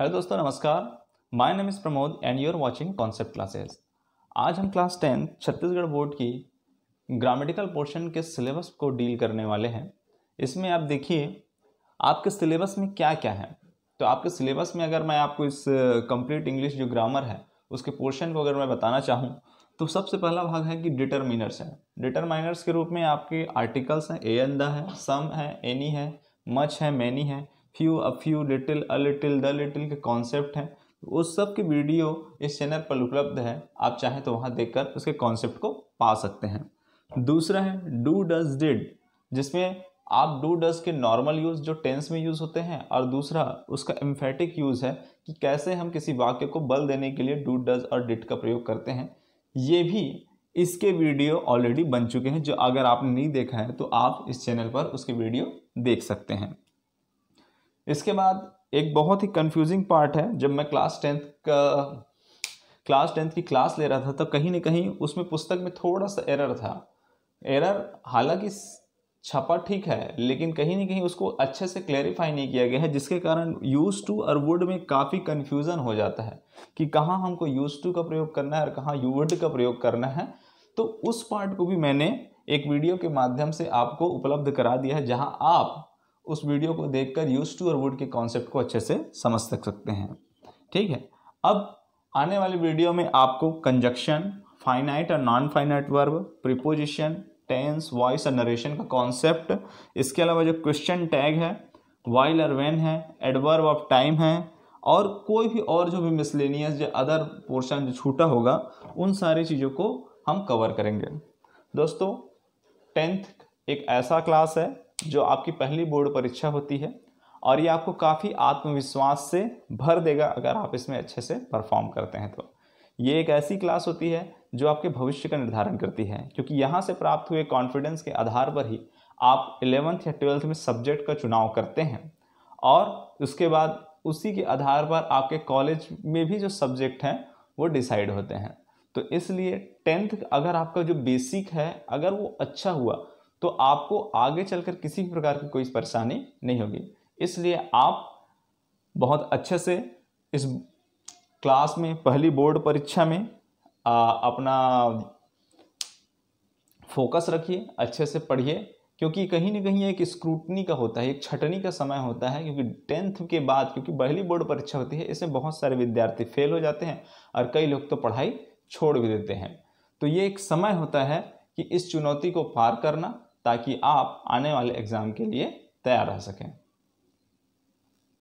hello दोस्तों नमस्कार my name is Pramod and you are watching concept classes आज हम क्लास टेंथ छत्तीसगढ़ बोर्ड की ग्रामेटिकल पोर्शन के सिलेबस को डील करने वाले हैं इसमें आप देखिए आपके सिलेबस में क्या क्या है तो आपके सिलेबस में अगर मैं आपको इस कंप्लीट इंग्लिश जो ग्रामर है उसके पोर्शन को अगर मैं बताना चाहूँ तो सबसे पहला भाग है कि डिटर्मिनर्स है डिटरमाइनर्स के रूप में आपके आर्टिकल्स हैं ए एन द है सम है एनी है मच है मैनी है few a few little a little the little के कॉन्सेप्ट हैं उस सब की वीडियो इस चैनल पर उपलब्ध है आप चाहें तो वहाँ देखकर उसके कॉन्सेप्ट को पा सकते हैं दूसरा है डू डज डिड जिसमें आप डू डज के नॉर्मल यूज़ जो टेंस में यूज़ होते हैं और दूसरा उसका एम्फेटिक यूज़ है कि कैसे हम किसी वाक्य को बल देने के लिए डू डज और डिट का प्रयोग करते हैं ये भी इसके वीडियो ऑलरेडी बन चुके हैं जो अगर आपने नहीं देखा है तो आप इस चैनल पर उसके वीडियो देख सकते हैं इसके बाद एक बहुत ही कन्फ्यूजिंग पार्ट है जब मैं क्लास टेंथ का क्लास टेंथ की क्लास ले रहा था तब कहीं ना कहीं उसमें पुस्तक में थोड़ा सा एरर था एरर हालांकि छपा ठीक है लेकिन कहीं ना कहीं उसको अच्छे से क्लैरिफाई नहीं किया गया है जिसके कारण यूज़ टू और वुड में काफ़ी कन्फ्यूज़न हो जाता है कि कहाँ हमको यूज़ टू का प्रयोग करना है और कहाँ यू वुड का प्रयोग करना है तो उस पार्ट को भी मैंने एक वीडियो के माध्यम से आपको उपलब्ध करा दिया है जहाँ आप उस वीडियो को देखकर यूज टू और वुड के कॉन्सेप्ट को अच्छे से समझ सक सकते हैं ठीक है अब आने वाले वीडियो में आपको कंजक्शन फाइनाइट और non finite verb preposition tense voice और नरेशन का कॉन्सेप्ट इसके अलावा जो क्वेश्चन टैग है वाइल और वेन है एडवर्ब ऑफ टाइम है और कोई भी और जो भी मिसलेनियस या अदर पोर्शन जो छूटा होगा उन सारी चीज़ों को हम कवर करेंगे दोस्तों टेंथ एक ऐसा क्लास है जो आपकी पहली बोर्ड परीक्षा होती है और ये आपको काफ़ी आत्मविश्वास से भर देगा अगर आप इसमें अच्छे से परफॉर्म करते हैं तो ये एक ऐसी क्लास होती है जो आपके भविष्य का निर्धारण करती है क्योंकि यहाँ से प्राप्त हुए कॉन्फिडेंस के आधार पर ही आप इलेवंथ या ट्वेल्थ में सब्जेक्ट का चुनाव करते हैं और उसके बाद उसी के आधार पर आपके कॉलेज में भी जो सब्जेक्ट हैं वो डिसाइड होते हैं तो इसलिए टेंथ अगर आपका जो बेसिक है अगर वो अच्छा हुआ तो आपको आगे चलकर किसी भी प्रकार की कोई परेशानी नहीं होगी इसलिए आप बहुत अच्छे से इस क्लास में पहली बोर्ड परीक्षा में आ, अपना फोकस रखिए अच्छे से पढ़िए क्योंकि कहीं ना कहीं एक स्क्रूटनी का होता है एक छटनी का समय होता है क्योंकि टेंथ के बाद क्योंकि पहली बोर्ड परीक्षा होती है इसमें बहुत सारे विद्यार्थी फेल हो जाते हैं और कई लोग तो पढ़ाई छोड़ भी देते हैं तो ये एक समय होता है कि इस चुनौती को पार करना ताकि आप आने वाले एग्ज़ाम के लिए तैयार रह सकें